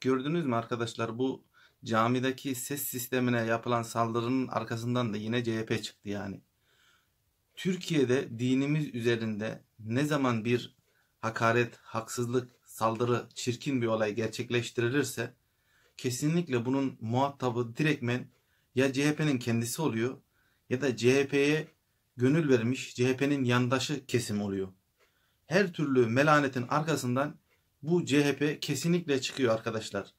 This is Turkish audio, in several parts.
Gördünüz mü arkadaşlar bu camideki ses sistemine yapılan saldırının arkasından da yine CHP çıktı yani. Türkiye'de dinimiz üzerinde ne zaman bir hakaret, haksızlık, saldırı, çirkin bir olay gerçekleştirilirse kesinlikle bunun muhatabı direktmen ya CHP'nin kendisi oluyor ya da CHP'ye gönül vermiş CHP'nin yandaşı kesim oluyor. Her türlü melanetin arkasından bu CHP kesinlikle çıkıyor arkadaşlar.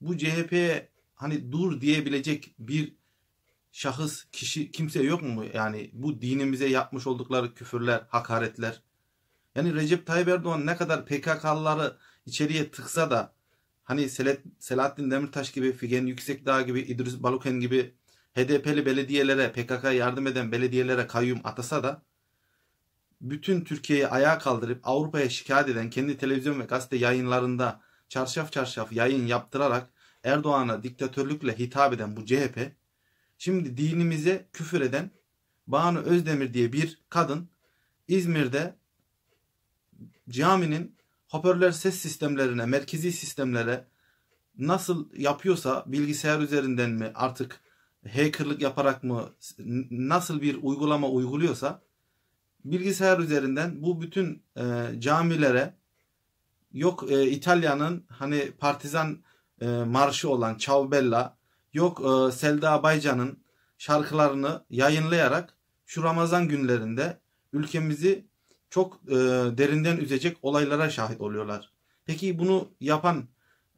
Bu CHP'ye hani dur diyebilecek bir şahıs, kişi, kimse yok mu? Yani bu dinimize yapmış oldukları küfürler, hakaretler. Yani Recep Tayyip Erdoğan ne kadar PKK'lıları içeriye tıksa da hani Selet, Selahattin Demirtaş gibi, Figen Yüksekdağ gibi, İdris Baluken gibi HDP'li belediyelere, PKK yardım eden belediyelere kayyum atasa da bütün Türkiye'yi ayağa kaldırıp Avrupa'ya şikayet eden kendi televizyon ve gazete yayınlarında çarşaf çarşaf yayın yaptırarak Erdoğan'a diktatörlükle hitap eden bu CHP şimdi dinimize küfür eden Banu Özdemir diye bir kadın İzmir'de caminin hoparlör ses sistemlerine, merkezi sistemlere nasıl yapıyorsa bilgisayar üzerinden mi artık hackerlık yaparak mı nasıl bir uygulama uyguluyorsa bilgisayar üzerinden bu bütün e, camilere yok e, İtalya'nın hani partizan e, marşı olan Ciao yok e, Selda Baycan'ın şarkılarını yayınlayarak şu Ramazan günlerinde ülkemizi çok e, derinden üzecek olaylara şahit oluyorlar. Peki bunu yapan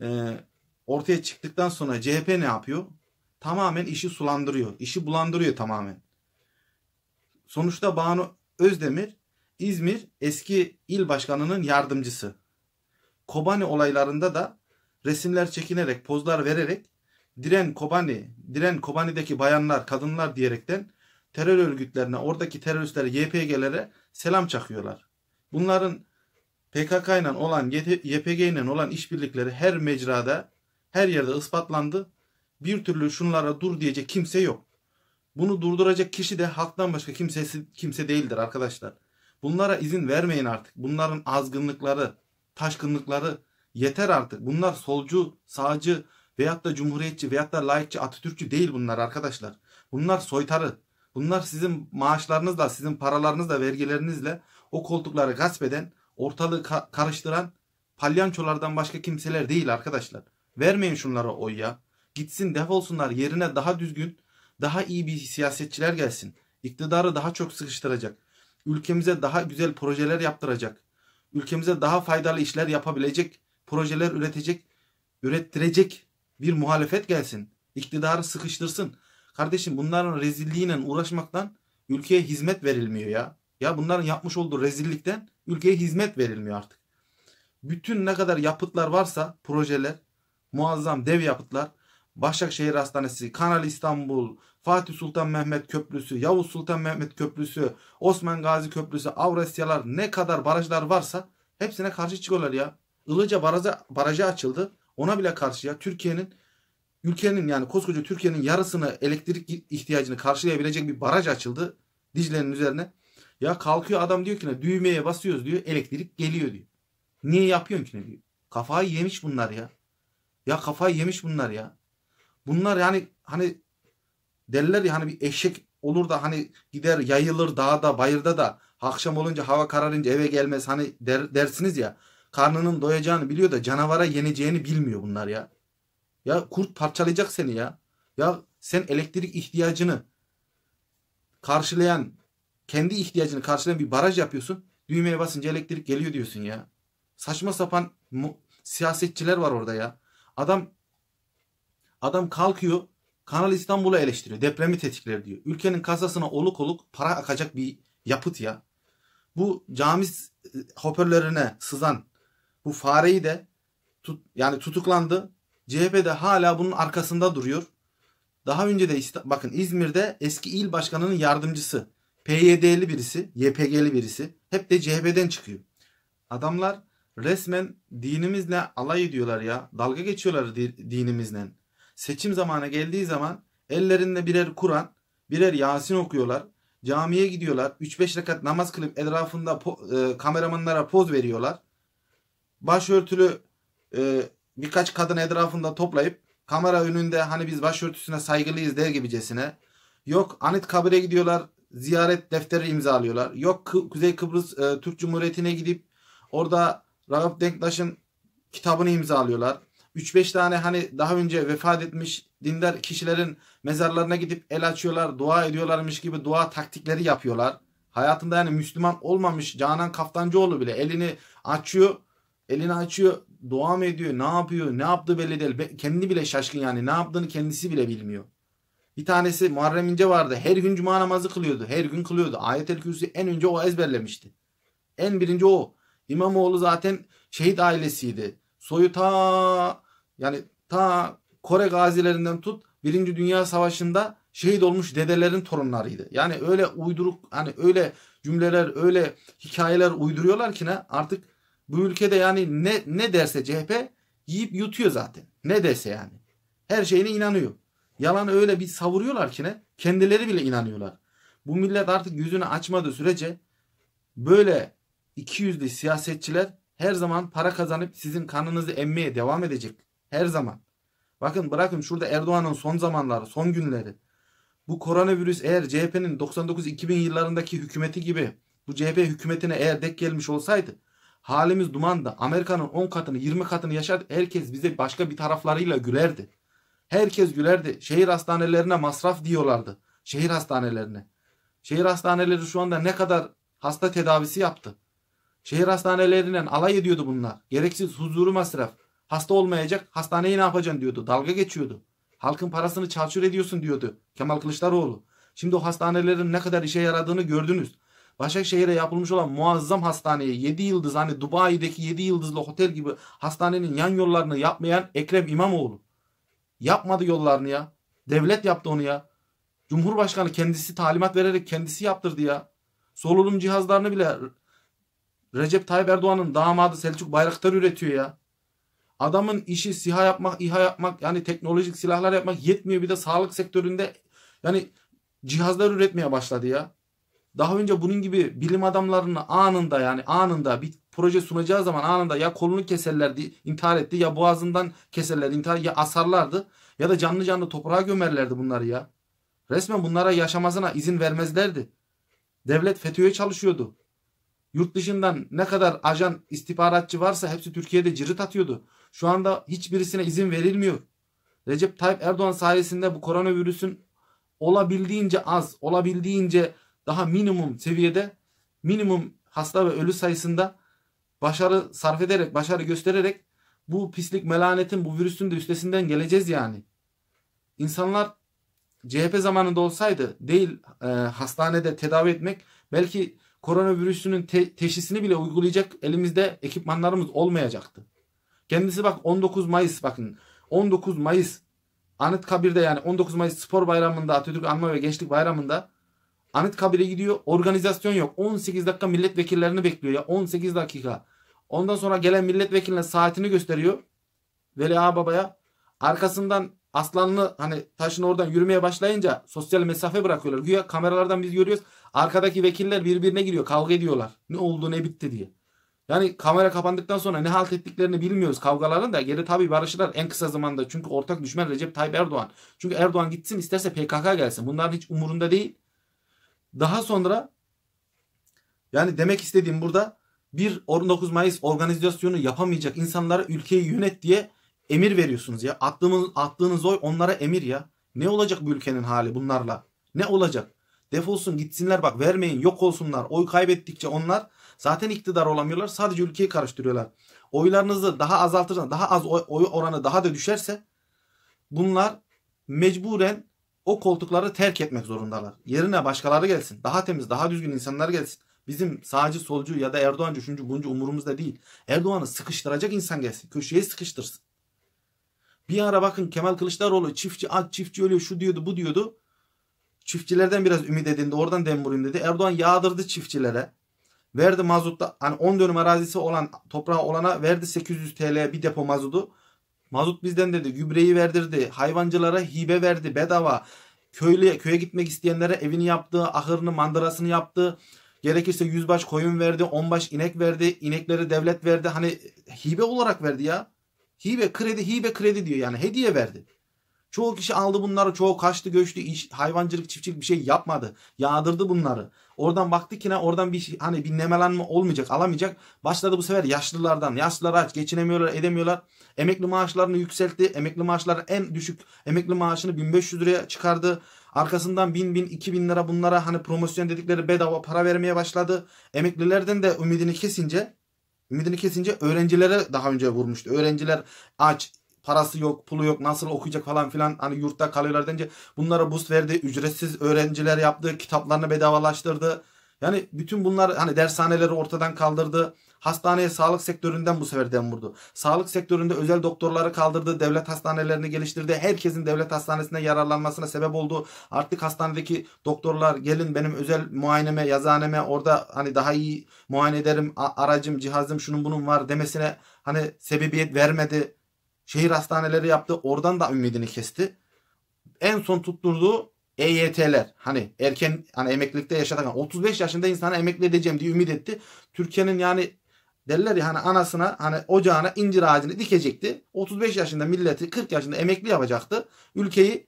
e, ortaya çıktıktan sonra CHP ne yapıyor? Tamamen işi sulandırıyor. işi bulandırıyor tamamen. Sonuçta Banu Özdemir İzmir eski il başkanının yardımcısı. Kobani olaylarında da resimler çekinerek, pozlar vererek diren Kobani, diren Kobani'deki bayanlar, kadınlar diyerekten terör örgütlerine, oradaki teröristlere, YPG'lere selam çakıyorlar. Bunların PKK ile olan, YPG ile olan işbirlikleri her mecrada, her yerde ispatlandı. Bir türlü şunlara dur diyecek kimse yok. Bunu durduracak kişi de halktan başka kimsesi, kimse değildir arkadaşlar. Bunlara izin vermeyin artık. Bunların azgınlıkları, taşkınlıkları yeter artık. Bunlar solcu, sağcı veyahut da cumhuriyetçi veyahut da laikçi, Atatürkçü değil bunlar arkadaşlar. Bunlar soytarı. Bunlar sizin maaşlarınızla, sizin paralarınızla, vergilerinizle o koltukları gasp eden, ortalığı ka- karıştıran palyançolardan başka kimseler değil arkadaşlar. Vermeyin şunlara oy ya. Gitsin defolsunlar yerine daha düzgün, daha iyi bir siyasetçiler gelsin. İktidarı daha çok sıkıştıracak. Ülkemize daha güzel projeler yaptıracak. Ülkemize daha faydalı işler yapabilecek, projeler üretecek, ürettirecek bir muhalefet gelsin. İktidarı sıkıştırsın. Kardeşim bunların rezilliğiyle uğraşmaktan ülkeye hizmet verilmiyor ya. Ya bunların yapmış olduğu rezillikten ülkeye hizmet verilmiyor artık. Bütün ne kadar yapıtlar varsa projeler, muazzam dev yapıtlar Başakşehir Hastanesi, Kanal İstanbul, Fatih Sultan Mehmet Köprüsü, Yavuz Sultan Mehmet Köprüsü, Osman Gazi Köprüsü, Avrasyalar ne kadar barajlar varsa hepsine karşı çıkıyorlar ya. Ilıca baraja, barajı açıldı. Ona bile karşı ya. Türkiye'nin ülkenin yani koskoca Türkiye'nin yarısını elektrik ihtiyacını karşılayabilecek bir baraj açıldı Dicle'nin üzerine. Ya kalkıyor adam diyor ki ne düğmeye basıyoruz diyor elektrik geliyor diyor. Niye yapıyorsun ki ne diyor. Kafayı yemiş bunlar ya. Ya kafayı yemiş bunlar ya. Bunlar yani hani derler ya hani bir eşek olur da hani gider yayılır dağda bayırda da akşam olunca hava kararınca eve gelmez hani der, dersiniz ya karnının doyacağını biliyor da canavara yeneceğini bilmiyor bunlar ya. Ya kurt parçalayacak seni ya. Ya sen elektrik ihtiyacını karşılayan kendi ihtiyacını karşılayan bir baraj yapıyorsun. Düğmeye basınca elektrik geliyor diyorsun ya. Saçma sapan siyasetçiler var orada ya. Adam Adam kalkıyor Kanal İstanbul'u eleştiriyor. Depremi tetikler diyor. Ülkenin kasasına oluk oluk para akacak bir yapıt ya. Bu cami e, hoparlörlerine sızan bu fareyi de tut, yani tutuklandı. CHP de hala bunun arkasında duruyor. Daha önce de bakın İzmir'de eski il başkanının yardımcısı PYD'li birisi, YPG'li birisi hep de CHP'den çıkıyor. Adamlar resmen dinimizle alay ediyorlar ya. Dalga geçiyorlar dinimizle seçim zamanı geldiği zaman ellerinde birer Kur'an, birer Yasin okuyorlar. Camiye gidiyorlar. 3-5 rekat namaz kılıp etrafında po- e, kameramanlara poz veriyorlar. Başörtülü e, birkaç kadın etrafında toplayıp kamera önünde hani biz başörtüsüne saygılıyız der gibicesine. Yok Anit kabire gidiyorlar ziyaret defteri imzalıyorlar. Yok Kı- Kuzey Kıbrıs e, Türk Cumhuriyeti'ne gidip orada Ragıp Denktaş'ın kitabını imzalıyorlar. 3-5 tane hani daha önce vefat etmiş dindar kişilerin mezarlarına gidip el açıyorlar, dua ediyorlarmış gibi dua taktikleri yapıyorlar. Hayatında yani Müslüman olmamış Canan Kaftancıoğlu bile elini açıyor, elini açıyor, dua mı ediyor, ne yapıyor, ne yaptı belli değil. Kendi bile şaşkın yani ne yaptığını kendisi bile bilmiyor. Bir tanesi Muharrem İnce vardı. Her gün cuma namazı kılıyordu. Her gün kılıyordu. Ayet-el Kürsü en önce o ezberlemişti. En birinci o. İmamoğlu zaten şehit ailesiydi soyu ta yani ta Kore gazilerinden tut Birinci Dünya Savaşı'nda şehit olmuş dedelerin torunlarıydı. Yani öyle uyduruk hani öyle cümleler öyle hikayeler uyduruyorlar ki ne artık bu ülkede yani ne ne derse CHP yiyip yutuyor zaten. Ne dese yani. Her şeyine inanıyor. Yalan öyle bir savuruyorlar ki ne kendileri bile inanıyorlar. Bu millet artık yüzünü açmadığı sürece böyle 200'lü siyasetçiler her zaman para kazanıp sizin kanınızı emmeye devam edecek. Her zaman. Bakın bırakın şurada Erdoğan'ın son zamanları, son günleri. Bu koronavirüs eğer CHP'nin 99-2000 yıllarındaki hükümeti gibi bu CHP hükümetine eğer dek gelmiş olsaydı halimiz dumanda Amerika'nın 10 katını 20 katını yaşar herkes bize başka bir taraflarıyla gülerdi. Herkes gülerdi. Şehir hastanelerine masraf diyorlardı. Şehir hastanelerine. Şehir hastaneleri şu anda ne kadar hasta tedavisi yaptı. Şehir hastanelerinden alay ediyordu bunlar. Gereksiz huzuru masraf. Hasta olmayacak hastaneye ne yapacaksın diyordu. Dalga geçiyordu. Halkın parasını çarçur ediyorsun diyordu Kemal Kılıçdaroğlu. Şimdi o hastanelerin ne kadar işe yaradığını gördünüz. Başakşehir'e yapılmış olan muazzam hastaneyi 7 yıldız hani Dubai'deki 7 yıldızlı otel gibi hastanenin yan yollarını yapmayan Ekrem İmamoğlu. Yapmadı yollarını ya. Devlet yaptı onu ya. Cumhurbaşkanı kendisi talimat vererek kendisi yaptırdı ya. Solunum cihazlarını bile Recep Tayyip Erdoğan'ın damadı Selçuk Bayraktar üretiyor ya. Adamın işi siha yapmak, İHA yapmak yani teknolojik silahlar yapmak yetmiyor. Bir de sağlık sektöründe yani cihazlar üretmeye başladı ya. Daha önce bunun gibi bilim adamlarını anında yani anında bir proje sunacağı zaman anında ya kolunu keserlerdi intihar etti ya boğazından keserlerdi intihar ya asarlardı ya da canlı canlı toprağa gömerlerdi bunları ya. Resmen bunlara yaşamasına izin vermezlerdi. Devlet FETÖ'ye çalışıyordu. Yurt dışından ne kadar ajan istihbaratçı varsa hepsi Türkiye'de cirit atıyordu. Şu anda hiçbirisine izin verilmiyor. Recep Tayyip Erdoğan sayesinde bu koronavirüsün olabildiğince az, olabildiğince daha minimum seviyede minimum hasta ve ölü sayısında başarı sarf ederek, başarı göstererek bu pislik melanetin, bu virüsün de üstesinden geleceğiz yani. İnsanlar CHP zamanında olsaydı değil e, hastanede tedavi etmek belki koronavirüsünün te- teşhisini bile uygulayacak elimizde ekipmanlarımız olmayacaktı. Kendisi bak 19 Mayıs bakın 19 Mayıs Anıtkabir'de yani 19 Mayıs Spor Bayramı'nda Atatürk Anma ve Gençlik Bayramı'nda Anıtkabir'e gidiyor. Organizasyon yok. 18 dakika milletvekillerini bekliyor ya. 18 dakika. Ondan sonra gelen milletvekiline saatini gösteriyor. Veli Ağbaba'ya. Arkasından aslanlı hani taşın oradan yürümeye başlayınca sosyal mesafe bırakıyorlar. Güya kameralardan biz görüyoruz. Arkadaki vekiller birbirine giriyor. Kavga ediyorlar. Ne oldu ne bitti diye. Yani kamera kapandıktan sonra ne halt ettiklerini bilmiyoruz kavgaların da. Geri tabii barışırlar en kısa zamanda. Çünkü ortak düşman Recep Tayyip Erdoğan. Çünkü Erdoğan gitsin isterse PKK gelsin. Bunların hiç umurunda değil. Daha sonra yani demek istediğim burada bir 19 Mayıs organizasyonu yapamayacak insanlara ülkeyi yönet diye emir veriyorsunuz ya. Attığınız, attığınız oy onlara emir ya. Ne olacak bu ülkenin hali bunlarla? Ne olacak? Defolsun gitsinler bak vermeyin yok olsunlar. Oy kaybettikçe onlar zaten iktidar olamıyorlar. Sadece ülkeyi karıştırıyorlar. Oylarınızı daha azaltırsan daha az oy, oranı daha da düşerse bunlar mecburen o koltukları terk etmek zorundalar. Yerine başkaları gelsin. Daha temiz, daha düzgün insanlar gelsin. Bizim sağcı, solcu ya da Erdoğancı, şuncu, buncu umurumuzda değil. Erdoğan'ı sıkıştıracak insan gelsin. Köşeye sıkıştırsın. Bir ara bakın Kemal Kılıçdaroğlu çiftçi at çiftçi ölüyor, şu diyordu, bu diyordu. Çiftçilerden biraz ümit edindi. Oradan dem vurayım dedi. Erdoğan yağdırdı çiftçilere. Verdi mazutta hani 10 dönüm arazisi olan toprağı olana verdi 800 TL bir depo mazotu. Mazot bizden dedi. Gübreyi verdirdi. Hayvancılara hibe verdi bedava. Köylü, köye gitmek isteyenlere evini yaptı. Ahırını mandırasını yaptı. Gerekirse 100 baş koyun verdi. 10 baş inek verdi. inekleri devlet verdi. Hani hibe olarak verdi ya. Hibe kredi hibe kredi diyor yani hediye verdi. Çoğu kişi aldı bunları. Çoğu kaçtı göçtü. Iş, hayvancılık çiftçilik bir şey yapmadı. Yağdırdı bunları. Oradan baktı ki ne oradan bir şey, hani bir nemelenme olmayacak alamayacak. Başladı bu sefer yaşlılardan. Yaşlılar aç geçinemiyorlar edemiyorlar. Emekli maaşlarını yükseltti. Emekli maaşları en düşük emekli maaşını 1500 liraya çıkardı. Arkasından 1000 bin 2000 lira bunlara hani promosyon dedikleri bedava para vermeye başladı. Emeklilerden de ümidini kesince Ümidini kesince öğrencilere daha önce vurmuştu. Öğrenciler aç, parası yok, pulu yok, nasıl okuyacak falan filan hani yurtta kalıyorlar deyince bunlara boost verdi, ücretsiz öğrenciler yaptı, kitaplarını bedavalaştırdı. Yani bütün bunlar hani dershaneleri ortadan kaldırdı. Hastaneye sağlık sektöründen bu sefer dem vurdu. Sağlık sektöründe özel doktorları kaldırdı, devlet hastanelerini geliştirdi. Herkesin devlet hastanesine yararlanmasına sebep oldu. Artık hastanedeki doktorlar gelin benim özel muayeneme, yazaneme orada hani daha iyi muayene ederim, aracım, cihazım şunun bunun var demesine hani sebebiyet vermedi. Şehir hastaneleri yaptı. Oradan da ümidini kesti. En son tutturduğu EYT'ler hani erken hani emeklilikte yaşatan hani 35 yaşında insana emekli edeceğim diye ümit etti. Türkiye'nin yani derler ya hani anasına hani ocağına incir ağacını dikecekti. 35 yaşında milleti 40 yaşında emekli yapacaktı. Ülkeyi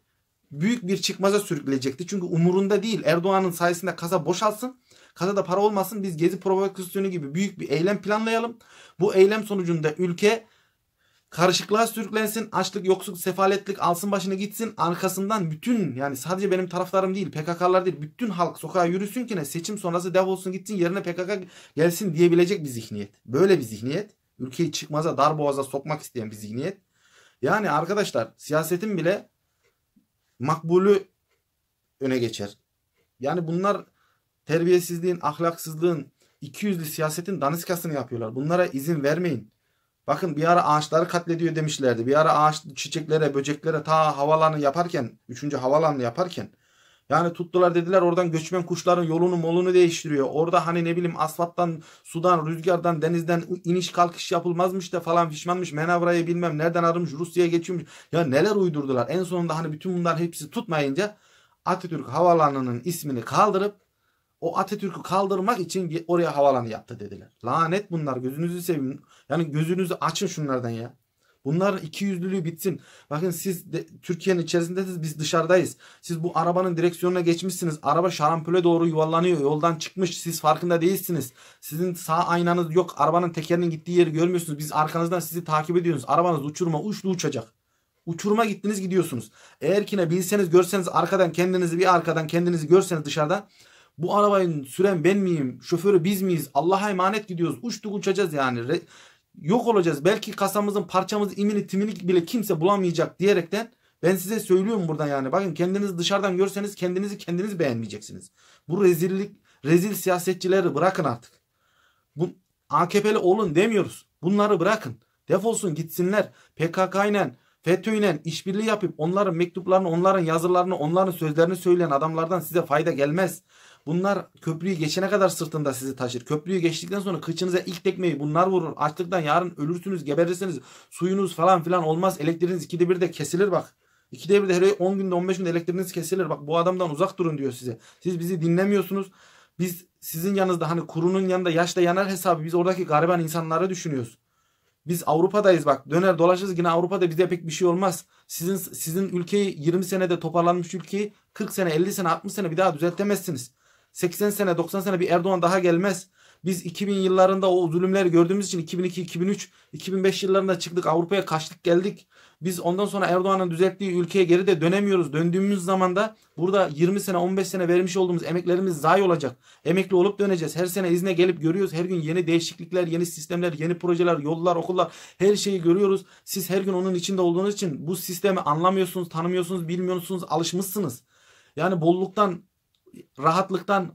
büyük bir çıkmaza sürükleyecekti. Çünkü umurunda değil Erdoğan'ın sayesinde kasa boşalsın. Kasada para olmasın biz gezi provokasyonu gibi büyük bir eylem planlayalım. Bu eylem sonucunda ülke karışıklığa sürüklensin. Açlık, yoksulluk, sefaletlik alsın başını gitsin. Arkasından bütün yani sadece benim taraflarım değil PKK'lar değil bütün halk sokağa yürüsün ki ne seçim sonrası defolsun gitsin yerine PKK gelsin diyebilecek bir zihniyet. Böyle bir zihniyet. Ülkeyi çıkmaza dar boğaza sokmak isteyen bir zihniyet. Yani arkadaşlar siyasetin bile makbulü öne geçer. Yani bunlar terbiyesizliğin, ahlaksızlığın, ikiyüzlü siyasetin daniskasını yapıyorlar. Bunlara izin vermeyin. Bakın bir ara ağaçları katlediyor demişlerdi. Bir ara ağaç çiçeklere, böceklere ta havalanı yaparken, üçüncü havalanı yaparken yani tuttular dediler oradan göçmen kuşların yolunu molunu değiştiriyor. Orada hani ne bileyim asfalttan, sudan, rüzgardan, denizden iniş kalkış yapılmazmış da falan fişmanmış. Menavrayı bilmem nereden aramış Rusya'ya geçiyormuş. Ya neler uydurdular. En sonunda hani bütün bunlar hepsi tutmayınca Atatürk Havalanı'nın ismini kaldırıp o Atatürk'ü kaldırmak için oraya havalanı yaptı dediler. Lanet bunlar gözünüzü sevin Yani gözünüzü açın şunlardan ya. Bunların iki yüzlülüğü bitsin. Bakın siz Türkiye'nin içerisindesiniz biz dışarıdayız. Siz bu arabanın direksiyonuna geçmişsiniz. Araba şarampole doğru yuvarlanıyor. Yoldan çıkmış. Siz farkında değilsiniz. Sizin sağ aynanız yok. Arabanın tekerinin gittiği yeri görmüyorsunuz. Biz arkanızdan sizi takip ediyoruz. Arabanız uçurma uçlu uçacak. Uçuruma gittiniz gidiyorsunuz. Eğer ki ne bilseniz görseniz arkadan kendinizi bir arkadan kendinizi görseniz dışarıda bu arabayı süren ben miyim? Şoförü biz miyiz? Allah'a emanet gidiyoruz. Uçtuk uçacağız yani. Re- yok olacağız. Belki kasamızın parçamızı imini timini bile kimse bulamayacak diyerekten ben size söylüyorum buradan yani. Bakın kendiniz dışarıdan görseniz kendinizi kendiniz beğenmeyeceksiniz. Bu rezillik, rezil siyasetçileri bırakın artık. Bu AKP'li olun demiyoruz. Bunları bırakın. Defolsun gitsinler. PKK ile FETÖ ile işbirliği yapıp onların mektuplarını, onların yazılarını, onların sözlerini söyleyen adamlardan size fayda gelmez. Bunlar köprüyü geçene kadar sırtında sizi taşır. Köprüyü geçtikten sonra kıçınıza ilk tekmeyi bunlar vurur. Açlıktan yarın ölürsünüz, geberirsiniz. Suyunuz falan filan olmaz. Elektriğiniz ikide bir de kesilir bak. İkide bir de hele 10 günde 15 günde elektriğiniz kesilir. Bak bu adamdan uzak durun diyor size. Siz bizi dinlemiyorsunuz. Biz sizin yanınızda hani kurunun yanında yaşla yanar hesabı biz oradaki gariban insanları düşünüyoruz. Biz Avrupa'dayız bak. Döner dolaşırız yine Avrupa'da bize pek bir şey olmaz. Sizin sizin ülkeyi 20 senede toparlanmış ülkeyi 40 sene, 50 sene, 60 sene bir daha düzeltemezsiniz. 80 sene 90 sene bir Erdoğan daha gelmez. Biz 2000 yıllarında o zulümleri gördüğümüz için 2002, 2003, 2005 yıllarında çıktık Avrupa'ya kaçtık geldik. Biz ondan sonra Erdoğan'ın düzelttiği ülkeye geri de dönemiyoruz. Döndüğümüz zaman da burada 20 sene 15 sene vermiş olduğumuz emeklerimiz zayi olacak. Emekli olup döneceğiz. Her sene izne gelip görüyoruz. Her gün yeni değişiklikler, yeni sistemler, yeni projeler, yollar, okullar her şeyi görüyoruz. Siz her gün onun içinde olduğunuz için bu sistemi anlamıyorsunuz, tanımıyorsunuz, bilmiyorsunuz, alışmışsınız. Yani bolluktan rahatlıktan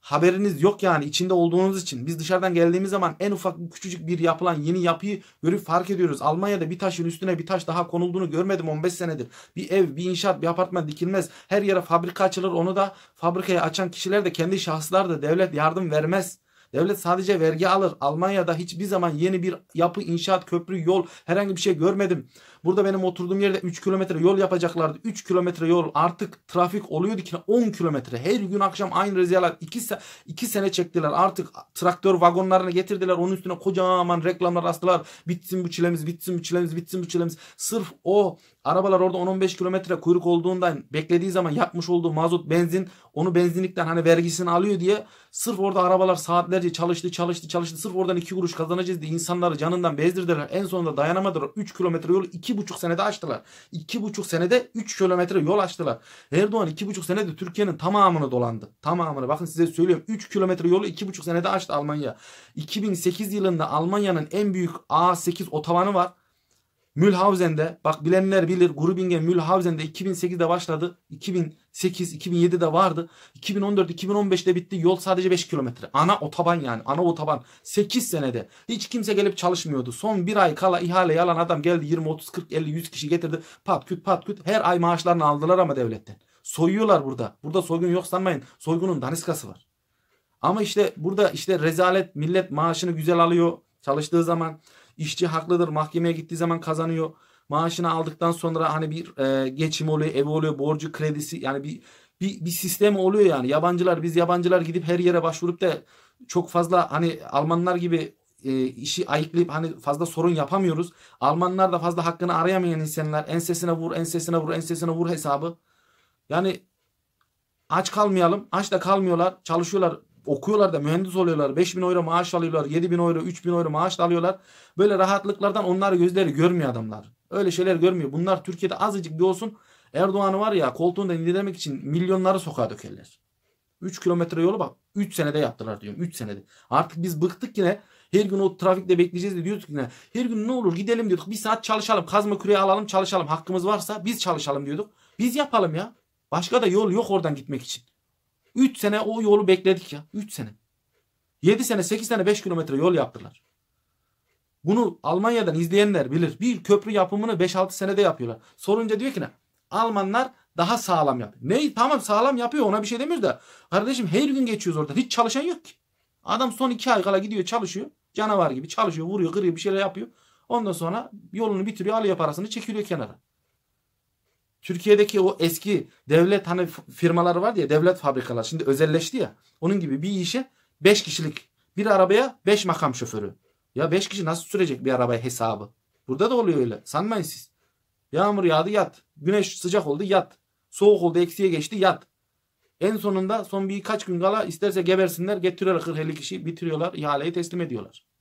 haberiniz yok yani içinde olduğunuz için. Biz dışarıdan geldiğimiz zaman en ufak küçücük bir yapılan yeni yapıyı görüp fark ediyoruz. Almanya'da bir taşın üstüne bir taş daha konulduğunu görmedim 15 senedir. Bir ev, bir inşaat, bir apartman dikilmez. Her yere fabrika açılır onu da fabrikayı açan kişiler de kendi şahıslar da devlet yardım vermez. Devlet sadece vergi alır. Almanya'da hiçbir zaman yeni bir yapı, inşaat, köprü, yol herhangi bir şey görmedim. Burada benim oturduğum yerde 3 kilometre yol yapacaklardı. 3 kilometre yol artık trafik oluyordu ki 10 kilometre. Her gün akşam aynı reziyalar 2 se sene çektiler. Artık traktör vagonlarını getirdiler. Onun üstüne kocaman reklamlar astılar. Bitsin bu çilemiz, bitsin bu çilemiz, bitsin bu çilemiz. Sırf o arabalar orada 10-15 kilometre kuyruk olduğunda beklediği zaman yapmış olduğu mazot, benzin onu benzinlikten hani vergisini alıyor diye sırf orada arabalar saatlerce çalıştı, çalıştı, çalıştı. Sırf oradan 2 kuruş kazanacağız diye insanları canından bezdirdiler. En sonunda dayanamadılar. 3 kilometre yolu 2 iki buçuk senede açtılar. İki buçuk senede üç kilometre yol açtılar. Erdoğan iki buçuk senede Türkiye'nin tamamını dolandı. Tamamını. Bakın size söylüyorum. Üç kilometre yolu iki buçuk senede açtı Almanya. 2008 yılında Almanya'nın en büyük A8 otobanı var. Mülhausen'de bak bilenler bilir Grubingen Mülhausen'de 2008'de başladı. 2008 8 2007'de vardı. 2014 2015'te bitti. Yol sadece 5 kilometre. Ana otoban yani. Ana otoban. 8 senede. Hiç kimse gelip çalışmıyordu. Son bir ay kala ihale yalan adam geldi 20 30 40 50 100 kişi getirdi. Pat küt pat küt her ay maaşlarını aldılar ama devletten. Soyuyorlar burada. Burada soygun yok sanmayın. Soygunun daniskası var. Ama işte burada işte rezalet millet maaşını güzel alıyor çalıştığı zaman. işçi haklıdır mahkemeye gittiği zaman kazanıyor. Maaşını aldıktan sonra hani bir e, geçim oluyor, ev oluyor, borcu, kredisi yani bir bir, bir sistem oluyor yani. Yabancılar biz yabancılar gidip her yere başvurup da çok fazla hani Almanlar gibi e, işi ayıklayıp hani fazla sorun yapamıyoruz. Almanlar da fazla hakkını arayamayan insanlar ensesine vur, ensesine vur, ensesine vur hesabı. Yani aç kalmayalım. Aç da kalmıyorlar. Çalışıyorlar. Okuyorlar da mühendis oluyorlar. 5 bin euro maaş alıyorlar. 7 bin euro, 3 bin euro maaş alıyorlar. Böyle rahatlıklardan onları gözleri görmüyor adamlar. Öyle şeyler görmüyor. Bunlar Türkiye'de azıcık bir olsun Erdoğan'ı var ya koltuğunda indirmek için milyonları sokağa dökerler. 3 kilometre yolu bak 3 senede yaptılar diyorum. 3 senede. Artık biz bıktık yine. Her gün o trafikte bekleyeceğiz de diyorduk yine. Her gün ne olur gidelim diyorduk. Bir saat çalışalım. Kazma küreği alalım çalışalım. Hakkımız varsa biz çalışalım diyorduk. Biz yapalım ya. Başka da yol yok oradan gitmek için. 3 sene o yolu bekledik ya. 3 sene. 7 sene 8 sene 5 kilometre yol yaptılar. Bunu Almanya'dan izleyenler bilir. Bir köprü yapımını 5-6 senede yapıyorlar. Sorunca diyor ki ne? Almanlar daha sağlam yapıyor. Ne? Tamam sağlam yapıyor ona bir şey demiyoruz da. Kardeşim her gün geçiyoruz orada. Hiç çalışan yok ki. Adam son iki ay kala gidiyor çalışıyor. Canavar gibi çalışıyor, vuruyor, kırıyor, bir şeyler yapıyor. Ondan sonra yolunu bitiriyor, alıyor parasını, çekiliyor kenara. Türkiye'deki o eski devlet hani firmaları var diye devlet fabrikalar şimdi özelleşti ya. Onun gibi bir işe 5 kişilik bir arabaya 5 makam şoförü. Ya 5 kişi nasıl sürecek bir arabaya hesabı? Burada da oluyor öyle. Sanmayın siz. Yağmur yağdı yat. Güneş sıcak oldu yat. Soğuk oldu eksiye geçti yat. En sonunda son birkaç gün kala isterse gebersinler getiriyorlar 40-50 kişi bitiriyorlar ihaleyi teslim ediyorlar.